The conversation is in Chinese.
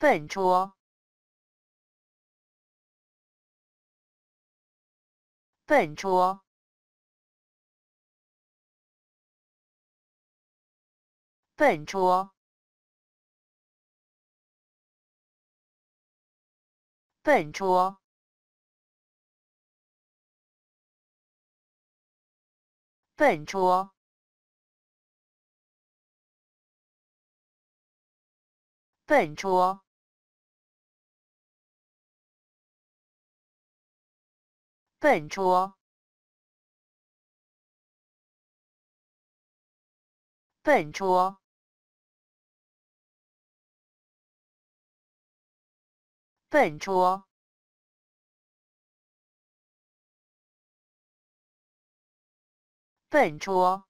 笨拙，笨拙，笨拙，笨拙，笨拙。笨拙，笨拙，笨拙，笨拙。